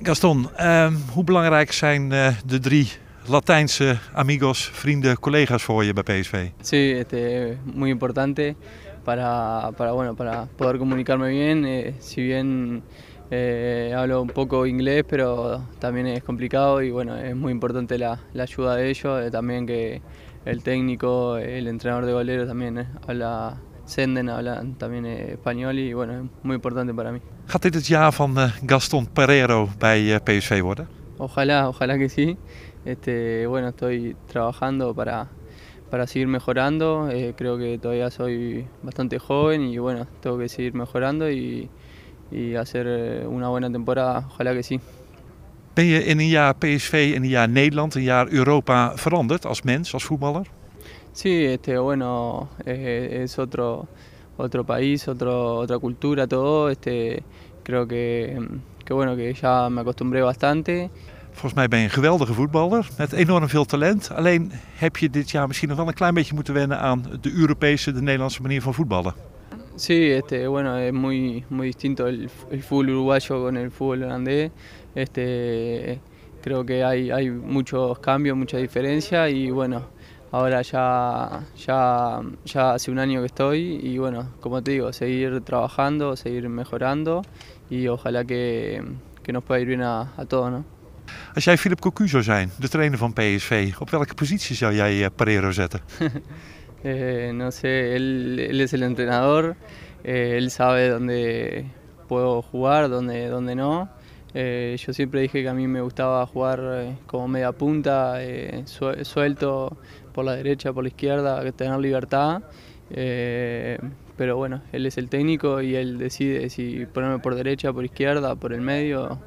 Gaston, ¿cuán ehm, hoe belangrijk zijn uh, de drie amigos, vrienden, collega's voor je PSV? Sí, este, muy importante para, para, bueno, para poder comunicarme bien. Eh, si bien eh, hablo un poco inglés, pero también es complicado y bueno, es muy importante la, la ayuda de ellos. también que el técnico, el entrenador de goleros también habla Senden hablan también eh, español y bueno, es muy importante para mí. Gaat dit het jaar van eh, Gaston Pereiro bij eh, PSV worden? Ojalá, ojalá que sí. Este, bueno, estoy trabajando para, para seguir mejorando. Eh, creo que todavía soy bastante joven y bueno, tengo que seguir mejorando y, y hacer una buena temporada, ojalá que sí. Ben je in een jaar PSV, in een jaar Nederland, een jaar Europa veranderd als mens, als voetballer? Sí, este, bueno, eh, es otro, otro país, otro, otra cultura, todo. Este, creo que, que, bueno, que ya me acostumbré bastante. Volgens mij ben je een geweldige voetballer met enorm veel talent. Alleen heb je dit jaar misschien nog wel een klein beetje moeten wennen aan de Europese, de Nederlandse manier van voetballen. Sí, este, bueno, es muy, muy distinto el, el fútbol uruguayo con el fútbol holandés. Este, creo que hay, hay muchos cambios, mucha diferencia y bueno, Ahora ya, ya, ya hace un año que estoy y bueno, como te digo, seguir trabajando, seguir mejorando y ojalá que, que nos pueda ir bien a, a todos, ¿no? Philip Cocu de trainer PSV, op welke positie zou jij eh, zetten? Eh, no sé, él, es el entrenador, eh, él sabe dónde puedo jugar, dónde, dónde no. Eh, yo siempre dije que a mí me gustaba jugar eh, como media punta, eh, suelto por la derecha, por la izquierda, tener libertad. pero bueno, él es el técnico y él decide si ponerme por derecha, por izquierda, por el medio.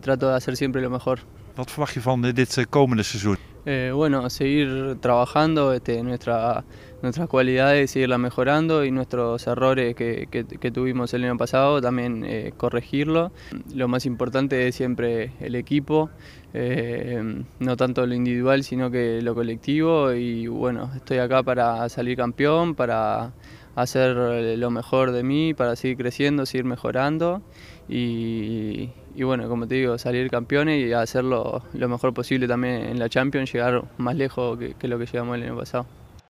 trato de hacer siempre lo mejor. ¿Qué verwacht je van dit komende eh, bueno, seguir trabajando este, nuestras cualidades, seguirla mejorando y nuestros errores que, tuvimos el año pasado también eh, corregirlo. Lo más importante es siempre el equipo, eh, no tanto lo individual sino que lo colectivo y bueno, estoy acá para salir campeón, para hacer eh, lo mejor de mí para seguir creciendo, seguir mejorando y, bueno, como te digo, salir campeones y hacerlo lo mejor posible también en la Champions, llegar más lejos que, que lo que llegamos el año pasado.